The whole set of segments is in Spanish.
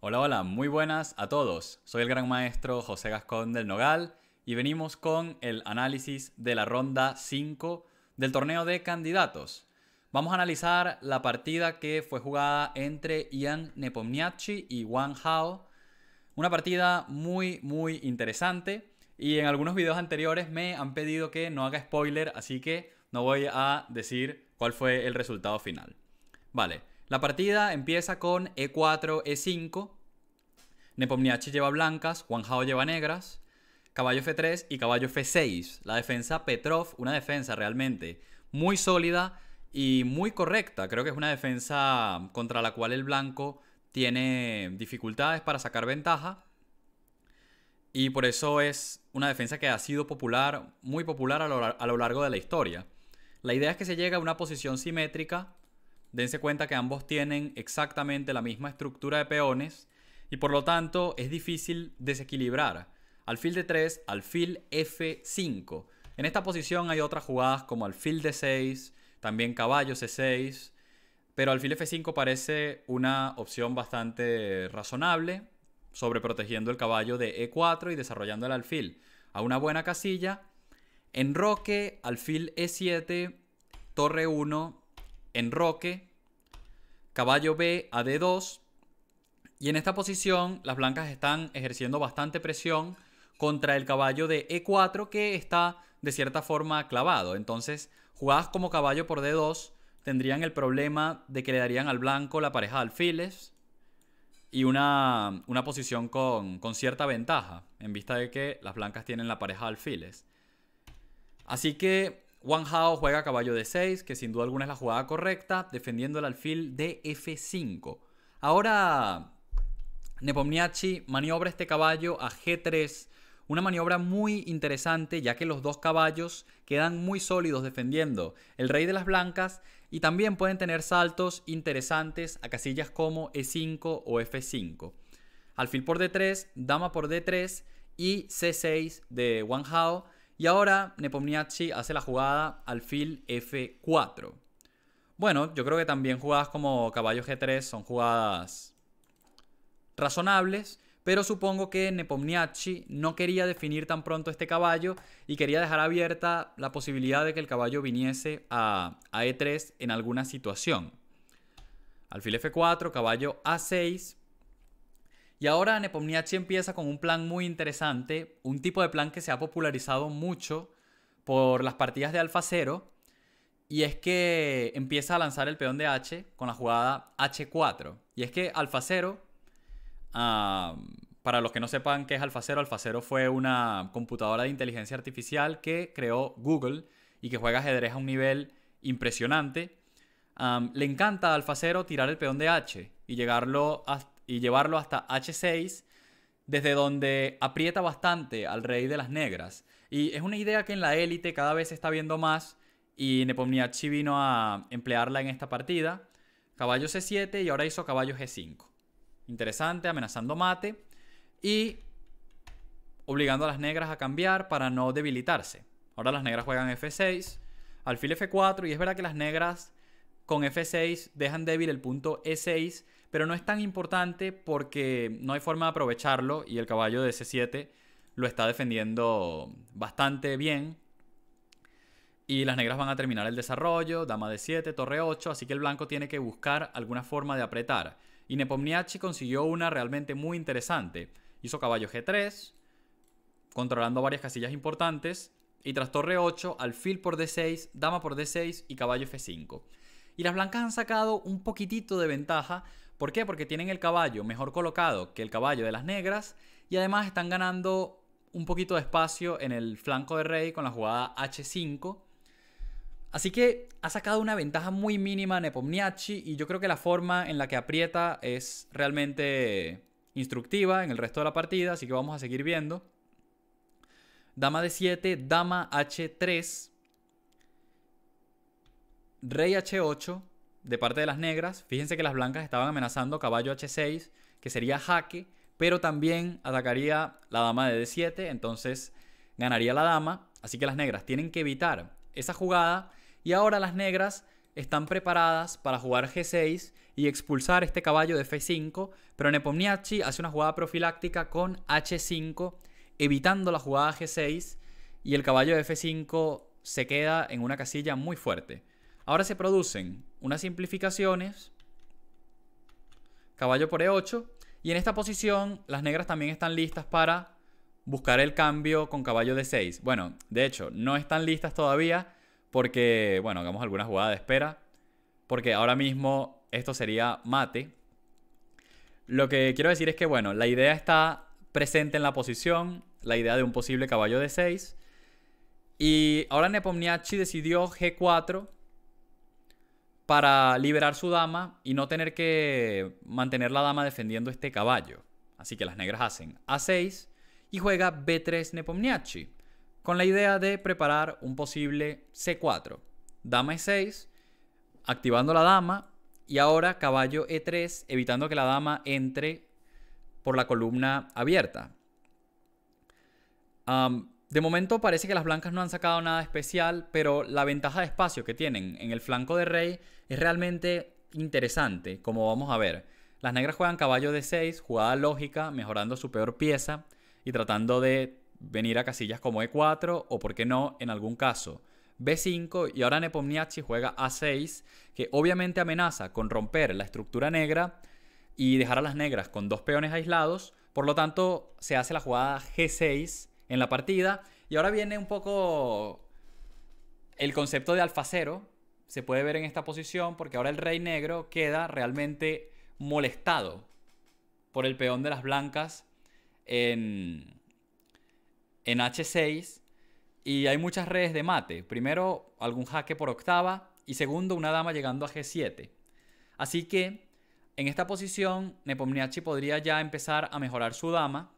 Hola, hola, muy buenas a todos. Soy el gran maestro José Gascón del Nogal y venimos con el análisis de la ronda 5 del torneo de candidatos. Vamos a analizar la partida que fue jugada entre Ian Nepomniachtchi y Wang Hao. Una partida muy, muy interesante. Y en algunos videos anteriores me han pedido que no haga spoiler, así que no voy a decir cuál fue el resultado final. Vale, la partida empieza con E4, E5. Nepomniachtchi lleva blancas, Juan lleva negras, caballo F3 y caballo F6. La defensa Petrov, una defensa realmente muy sólida y muy correcta. Creo que es una defensa contra la cual el blanco tiene dificultades para sacar ventaja. Y por eso es una defensa que ha sido popular, muy popular a lo largo de la historia. La idea es que se llegue a una posición simétrica Dense cuenta que ambos tienen exactamente la misma estructura de peones y por lo tanto es difícil desequilibrar. Alfil de 3, alfil F5. En esta posición hay otras jugadas como alfil de 6, también caballo C6, pero alfil F5 parece una opción bastante razonable, sobreprotegiendo el caballo de E4 y desarrollando el alfil a una buena casilla. Enroque, alfil E7, torre 1, enroque, caballo B a D2. Y en esta posición las blancas están ejerciendo bastante presión contra el caballo de E4 que está de cierta forma clavado. Entonces, jugadas como caballo por D2 tendrían el problema de que le darían al blanco la pareja de alfiles y una, posición con, con, cierta ventaja, en vista de que las blancas tienen la pareja de alfiles. Así que Wang Hao juega caballo de 6, que sin duda alguna es la jugada correcta, defendiendo el alfil de F5. Ahora, Nepomniachi maniobra este caballo a G3. Una maniobra muy interesante ya que los dos caballos quedan muy sólidos defendiendo el rey de las blancas y también pueden tener saltos interesantes a casillas como E5 o F5. Alfil por D3, dama por D3 y C6 de Wang Hao y ahora Nepomniachtchi hace la jugada alfil F4. Bueno, yo creo que también jugadas como caballo G3 son jugadas razonables, pero supongo que Nepomniachtchi no quería definir tan pronto este caballo y quería dejar abierta la posibilidad de que el caballo viniese a, E3 en alguna situación. Alfil F4, caballo A6, y ahora Nepomniachtchi empieza con un plan muy interesante, un tipo de plan que se ha popularizado mucho por las partidas de Alfa y es que empieza a lanzar el peón de H con la jugada H4. Y es que Alfa 0, para los que no sepan qué es Alfa 0, Alfa 0 fue una computadora de inteligencia artificial que creó Google y que juega ajedrez a un nivel impresionante. le encanta a Alfa tirar el peón de H y llegarlo hasta y llevarlo hasta H6, desde donde aprieta bastante al rey de las negras. Y es una idea que en la élite cada vez se está viendo más y Nepomniachtchi vino a emplearla en esta partida. Caballo C7 y ahora hizo caballo G5. Interesante, amenazando mate y obligando a las negras a cambiar para no debilitarse. Ahora las negras juegan F6, alfil F4 y es verdad que las negras con F6 dejan débil el punto E6 pero no es tan importante porque no hay forma de aprovecharlo y el caballo de C7 lo está defendiendo bastante bien. Y las negras van a terminar el desarrollo, dama de 7, torre 8, así que el blanco tiene que buscar alguna forma de apretar. Y Nepomniachi consiguió una realmente muy interesante. Hizo caballo G3, controlando varias casillas importantes, y tras torre 8, alfil por D6, dama por D6 y caballo F5. Y las blancas han sacado un poquitito de ventaja ¿Por qué? Porque tienen el caballo mejor colocado que el caballo de las negras y además están ganando un poquito de espacio en el flanco de rey con la jugada H5. Así que ha sacado una ventaja muy mínima Nepomniachi y yo creo que la forma en la que aprieta es realmente instructiva en el resto de la partida, así que vamos a seguir viendo. Dama de 7, dama H3, rey H8, de parte de las negras, fíjense que las blancas estaban amenazando caballo H6, que sería jaque, pero también atacaría la dama de D7, entonces ganaría la dama, así que las negras tienen que evitar esa jugada y ahora las negras están preparadas para jugar G6 y expulsar este caballo de F5, pero Nepomniachi hace una jugada profiláctica con H5, evitando la jugada G6 y el caballo de F5 se queda en una casilla muy fuerte. Ahora se producen unas simplificaciones. Caballo por E8. Y en esta posición las negras también están listas para buscar el cambio con caballo de 6 Bueno, de hecho, no están listas todavía porque, bueno, hagamos alguna jugada de espera. Porque ahora mismo esto sería mate. Lo que quiero decir es que, bueno, la idea está presente en la posición, la idea de un posible caballo de 6 Y ahora Nepomniachtchi decidió G4 para liberar su dama y no tener que mantener la dama defendiendo este caballo. Así que las negras hacen A6 y juega B3 Nepomniachi con la idea de preparar un posible C4. Dama E6, activando la dama y ahora caballo E3, evitando que la dama entre por la columna abierta. De momento parece que las blancas no han sacado nada especial, pero la ventaja de espacio que tienen en el flanco de rey es realmente interesante, como vamos a ver. Las negras juegan caballo de 6, jugada lógica, mejorando su peor pieza y tratando de venir a casillas como E4 o, por qué no, en algún caso, B5 y ahora Nepomniachtchi juega A6, que obviamente amenaza con romper la estructura negra y dejar a las negras con dos peones aislados, por lo tanto se hace la jugada G6 en la partida. Y ahora viene un poco el concepto de alfacero. Se puede ver en esta posición porque ahora el rey negro queda realmente molestado por el peón de las blancas en, en H6. Y hay muchas redes de mate. Primero, algún jaque por octava. Y segundo, una dama llegando a G7. Así que en esta posición, Nepomniachi podría ya empezar a mejorar su dama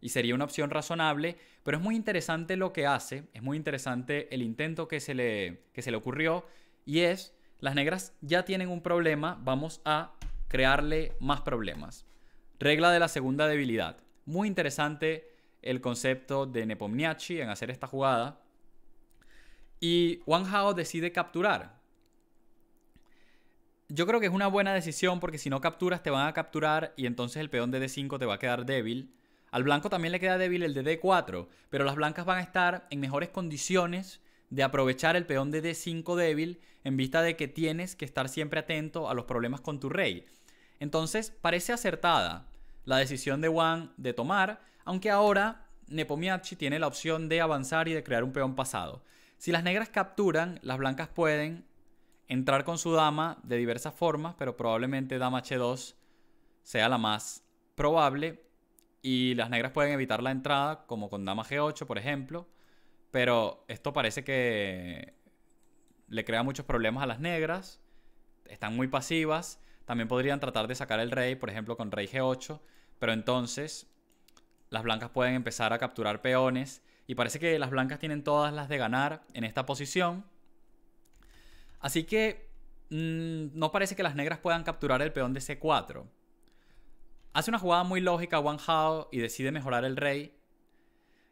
y sería una opción razonable, pero es muy interesante lo que hace, es muy interesante el intento que se le, se le ocurrió y es, las negras ya tienen un problema, vamos a crearle más problemas. Regla de la segunda debilidad. Muy interesante el concepto de Nepomniachi en hacer esta jugada. Y Wang Hao decide capturar. Yo creo que es una buena decisión porque si no capturas te van a capturar y entonces el peón de D5 te va a quedar débil. Al blanco también le queda débil el de D4, pero las blancas van a estar en mejores condiciones de aprovechar el peón de D5 débil en vista de que tienes que estar siempre atento a los problemas con tu rey. Entonces parece acertada la decisión de Wang de tomar, aunque ahora Nepomiachi tiene la opción de avanzar y de crear un peón pasado. Si las negras capturan, las blancas pueden entrar con su dama de diversas formas, pero probablemente dama H2 sea la más probable y las negras pueden evitar la entrada, como con dama G8, por ejemplo. Pero esto parece que le crea muchos problemas a las negras. Están muy pasivas. También podrían tratar de sacar el rey, por ejemplo, con rey G8. Pero entonces las blancas pueden empezar a capturar peones. Y parece que las blancas tienen todas las de ganar en esta posición. Así que mm, no parece que las negras puedan capturar el peón de C4. Hace una jugada muy lógica Wang Hao y decide mejorar el rey.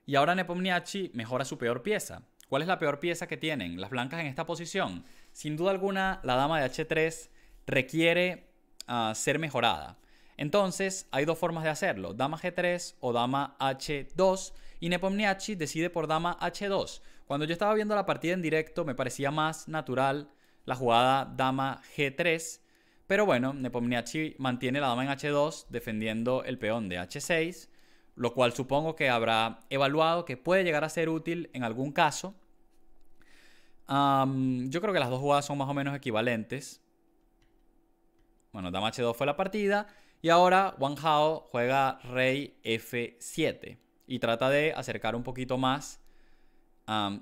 Y ahora Nepomniachi mejora su peor pieza. ¿Cuál es la peor pieza que tienen las blancas en esta posición? Sin duda alguna, la dama de H3 requiere ah, ser mejorada. Entonces, hay dos formas de hacerlo, dama G3 o dama H2, y Nepomniachi decide por dama H2. Cuando yo estaba viendo la partida en directo, me parecía más natural la jugada dama G3, pero bueno, Nepomniachtchi mantiene la dama en h2 defendiendo el peón de h6, lo cual supongo que habrá evaluado que puede llegar a ser útil en algún caso. yo creo que las dos jugadas son más o menos equivalentes. Bueno, dama h2 fue la partida y ahora Wang Hao juega rey f7 y trata de acercar un poquito más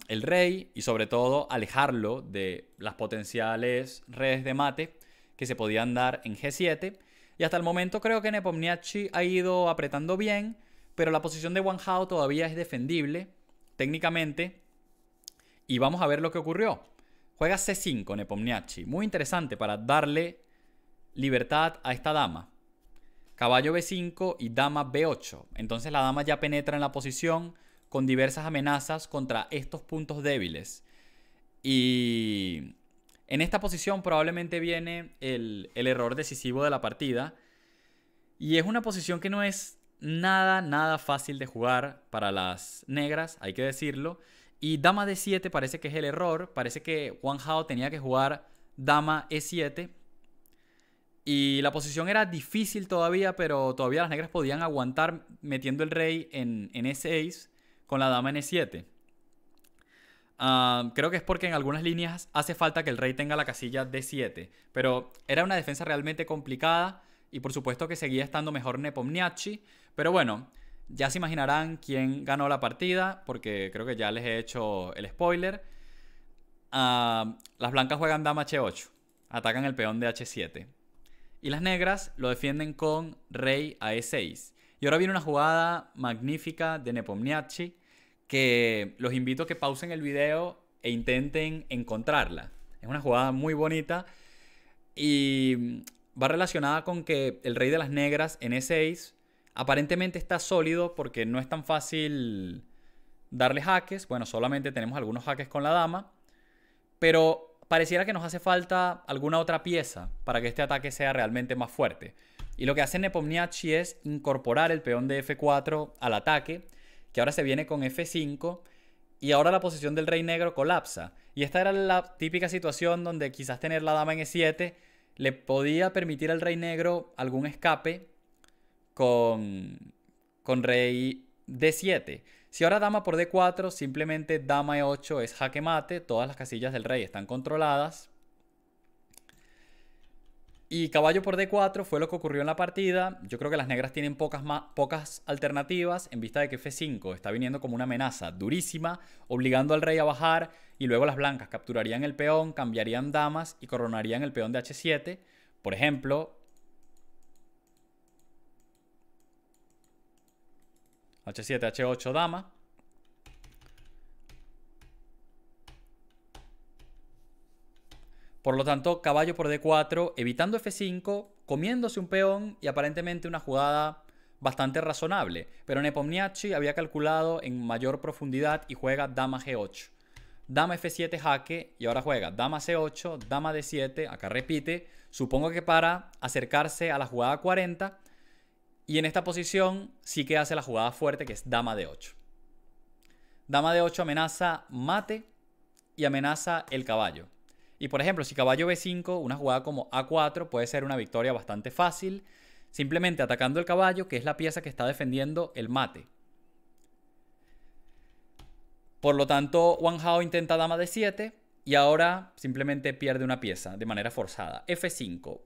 el rey y sobre todo alejarlo de las potenciales redes de mate que se podían dar en G7. Y hasta el momento creo que Nepomniachi ha ido apretando bien, pero la posición de Wang Hao todavía es defendible técnicamente. Y vamos a ver lo que ocurrió. Juega C5 Nepomniachi. muy interesante para darle libertad a esta dama. Caballo B5 y dama B8. Entonces la dama ya penetra en la posición con diversas amenazas contra estos puntos débiles. Y en esta posición probablemente viene el, error decisivo de la partida. Y es una posición que no es nada, nada fácil de jugar para las negras, hay que decirlo. Y dama de 7 parece que es el error. Parece que Juan Hao tenía que jugar dama E7. Y la posición era difícil todavía, pero todavía las negras podían aguantar metiendo el rey en, en E6 con la dama en E7. Ah, creo que es porque en algunas líneas hace falta que el rey tenga la casilla d 7 Pero era una defensa realmente complicada. Y por supuesto que seguía estando mejor Nepomniachi. Pero bueno, ya se imaginarán quién ganó la partida. Porque creo que ya les he hecho el spoiler. Ah, las blancas juegan dama H8. Atacan el peón de H7. Y las negras lo defienden con rey a E6. Y ahora viene una jugada magnífica de Nepomniachi que los invito a que pausen el video e intenten encontrarla. Es una jugada muy bonita y va relacionada con que el rey de las negras en E6 aparentemente está sólido porque no es tan fácil darle jaques. Bueno, solamente tenemos algunos jaques con la dama, pero pareciera que nos hace falta alguna otra pieza para que este ataque sea realmente más fuerte. Y lo que hace Nepomniachtchi es incorporar el peón de F4 al ataque que ahora se viene con F5 y ahora la posición del rey negro colapsa. Y esta era la típica situación donde quizás tener la dama en E7 le podía permitir al rey negro algún escape con, con rey D7. Si ahora dama por D4, simplemente dama E8 es jaque mate, todas las casillas del rey están controladas y caballo por D4 fue lo que ocurrió en la partida. Yo creo que las negras tienen pocas, pocas alternativas en vista de que F5 está viniendo como una amenaza durísima, obligando al rey a bajar y luego las blancas capturarían el peón, cambiarían damas y coronarían el peón de H7. Por ejemplo, H7, H8, dama. Por lo tanto, caballo por D4, evitando F5, comiéndose un peón y aparentemente una jugada bastante razonable. Pero Nepomniachtchi había calculado en mayor profundidad y juega dama G8. Dama F7 jaque y ahora juega dama C8, dama D7, acá repite, supongo que para acercarse a la jugada 40 y en esta posición sí que hace la jugada fuerte que es dama D8. Dama D8 amenaza mate y amenaza el caballo. Y por ejemplo, si caballo B5, una jugada como A4 puede ser una victoria bastante fácil, simplemente atacando el caballo, que es la pieza que está defendiendo el mate. Por lo tanto, Wang Hao intenta dama de 7 y ahora simplemente pierde una pieza de manera forzada. F5.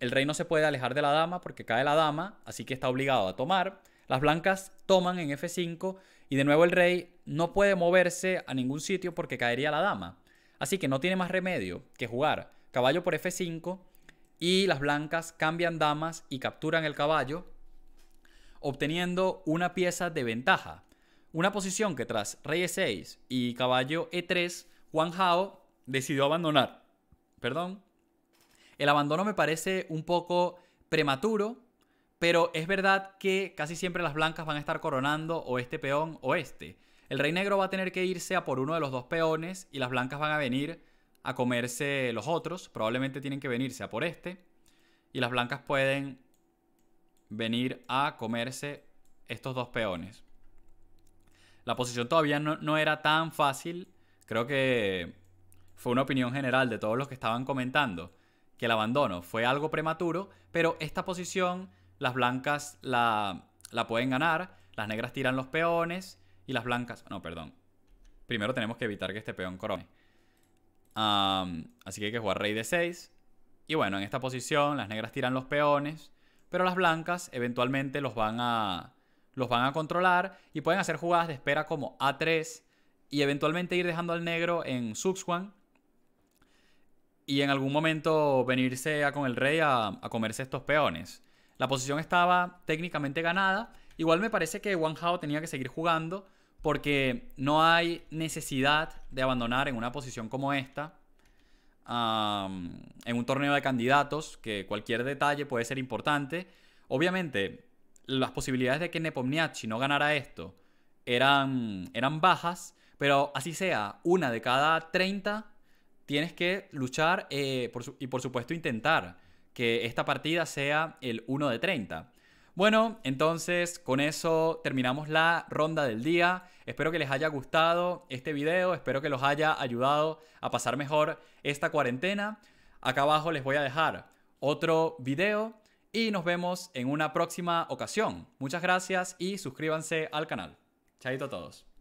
el rey no se puede alejar de la dama porque cae la dama, así que está obligado a tomar. Las blancas toman en F5 y de nuevo el rey no puede moverse a ningún sitio porque caería la dama. Así que no tiene más remedio que jugar caballo por F5 y las blancas cambian damas y capturan el caballo, obteniendo una pieza de ventaja. Una posición que tras rey E6 y caballo E3, Juan Hao decidió abandonar. Perdón. El abandono me parece un poco prematuro, pero es verdad que casi siempre las blancas van a estar coronando o este peón o este. El rey negro va a tener que irse a por uno de los dos peones y las blancas van a venir a comerse los otros. Probablemente tienen que venirse a por este. Y las blancas pueden venir a comerse estos dos peones. La posición todavía no, era tan fácil. Creo que fue una opinión general de todos los que estaban comentando que el abandono fue algo prematuro, pero esta posición las blancas la pueden ganar, las negras tiran los peones y las blancas. No, perdón. Primero tenemos que evitar que este peón corone. así que hay que jugar rey de 6. Y bueno, en esta posición las negras tiran los peones. Pero las blancas eventualmente los van a, los van a controlar. Y pueden hacer jugadas de espera como A3. Y eventualmente ir dejando al negro en Suxwan. Y en algún momento venirse con el rey a comerse estos peones. La posición estaba técnicamente ganada Igual me parece que Wang Hao tenía que seguir jugando porque no hay necesidad de abandonar en una posición como esta, en un torneo de candidatos, que cualquier detalle puede ser importante. Obviamente, las posibilidades de que Nepomniachi no ganara esto eran, eran bajas, pero así sea, una de cada 30 tienes que luchar eh, y por supuesto intentar que esta partida sea el 1 de 30. Bueno, entonces con eso terminamos la ronda del día. Espero que les haya gustado este video, espero que los haya ayudado a pasar mejor esta cuarentena. Acá abajo les voy a dejar otro video y nos vemos en una próxima ocasión. Muchas gracias y suscríbanse al canal. Chaito a todos.